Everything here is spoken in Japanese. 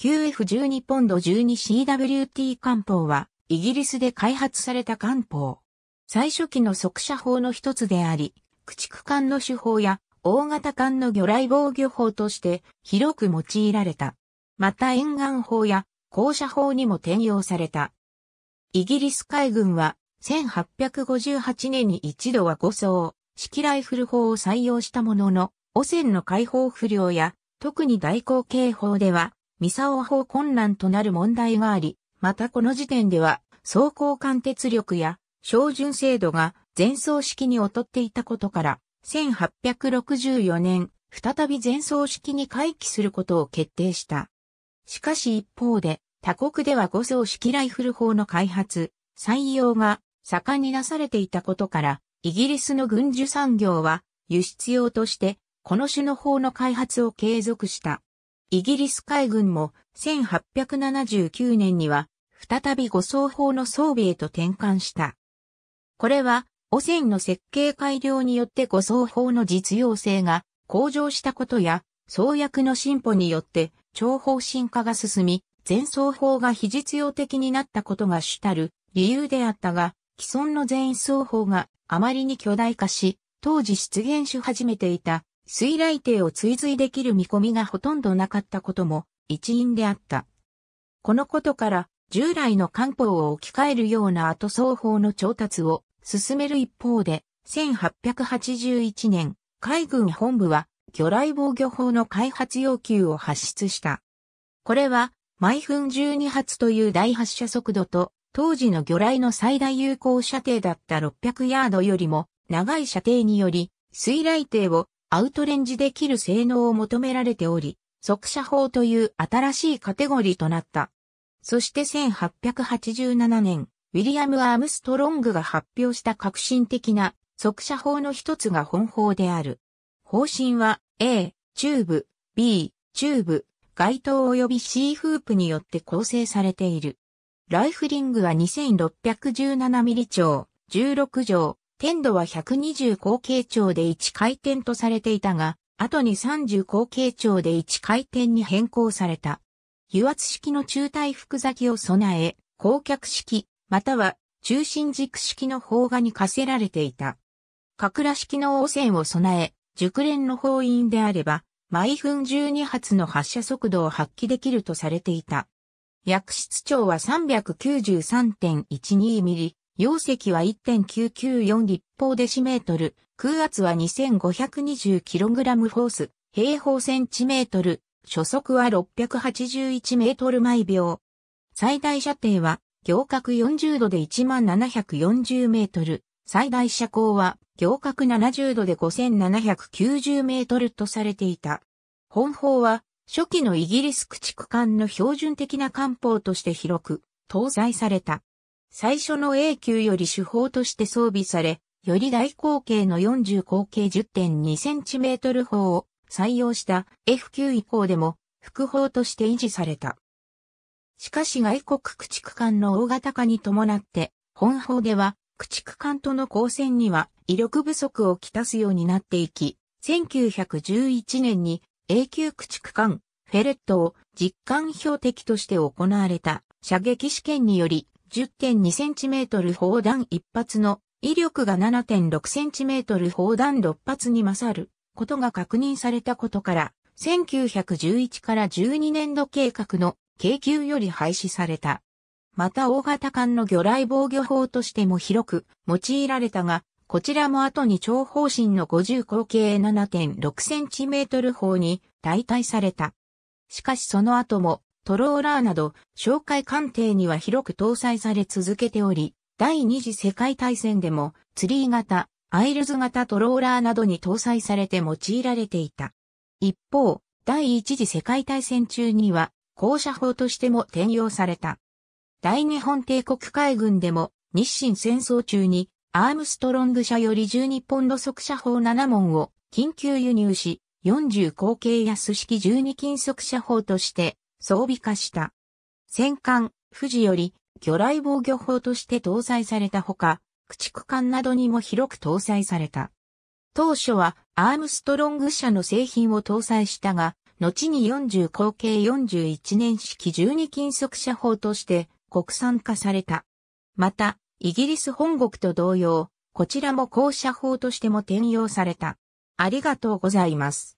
QF12 ポンド 12CWT 艦砲は、イギリスで開発された艦砲。最初期の速射砲の一つであり、駆逐艦の手法や大型艦の魚雷防御法として広く用いられた。また沿岸法や降射法にも転用された。イギリス海軍は1858年に一度は5層、式ライフル砲を採用したものの、汚染の解放不良や、特に大口径砲では、ミサオ法混乱となる問題があり、またこの時点では、走行貫徹力や、照準精度が前走式に劣っていたことから、1864年、再び前走式に回帰することを決定した。しかし一方で、他国では5層式ライフル法の開発、採用が盛んになされていたことから、イギリスの軍需産業は輸出用として、この種の法の開発を継続した。イギリス海軍も1879年には再び護送砲の装備へと転換した。これは汚染の設計改良によって護送砲の実用性が向上したことや、創薬の進歩によって超方針化が進み、前奏法が非実用的になったことが主たる理由であったが、既存の前奏法があまりに巨大化し、当時出現し始めていた水雷艇を追随できる見込みがほとんどなかったことも一因であった。このことから従来の艦砲を置き換えるような後双方の調達を進める一方で、1881年、海軍本部は魚雷防御法の開発要求を発出した。これは毎分12発という大発射速度と、当時の魚雷の最大有効射程だった600ヤードよりも長い射程により、水雷艇をアウトレンジできる性能を求められており、速射砲という新しいカテゴリーとなった。そして1887年、ウィリアム・アームストロングが発表した革新的な速射砲の一つが本砲である。方針は A、チューブ、B、チューブ、街灯及び C フープによって構成されている。ライフリングは2 6 1 7ミリ長、16畳、天度は120口径長で1回転とされていたが、後に30口径長で1回転に変更された。油圧式の中体複機を備え、高脚式、または中心軸式の砲画に課せられていた。格羅式の汚染を備え、熟練の砲員であれば、毎分12発の発射速度を発揮できるとされていた。薬室長は3 9 3 1 2ミリ、容積は1.994立方デシメートル、空圧は 2520kg フォース、平方センチメートル、初速は681メートル毎秒。最大射程は、行角40度で1740メートル、最大射高は、行角70度で5790メートルとされていた。本砲は、初期のイギリス駆逐艦の標準的な艦砲として広く、搭載された。最初の A 級より手法として装備され、より大口径の40口径 10.2cm 砲を採用した F 級以降でも副砲として維持された。しかし外国駆逐艦の大型化に伴って、本砲では駆逐艦との交戦には威力不足をきたすようになっていき、1911年に A 級駆逐艦フェレットを実艦標的として行われた射撃試験により 10.2cm 砲弾1発の威力が 7.6cm 砲弾6発に勝ることが確認されたことから、1911から12年度計画の軽級より廃止された。また大型艦の魚雷防御法としても広く用いられたが、こちらも後に長方針の50口径 7.6cm 砲に代替された。しかしその後もトローラーなど、哨戒艦艇には広く搭載され続けており、第二次世界大戦でも、ツリー型、アイルズ型トローラーなどに搭載されて用いられていた。一方、第一次世界大戦中には、降車砲としても転用された。大日本帝国海軍でも、日清戦争中に、アームストロング社より12ポンド速射砲7門を緊急輸入し、40口径安式12金速射砲として装備化した。戦艦、富士より魚雷防御砲として搭載されたほか、駆逐艦などにも広く搭載された。当初はアームストロング社の製品を搭載したが、後に40口径41年式12金属車砲として国産化された。また、イギリス本国と同様、こちらも高射砲としても転用された。ありがとうございます。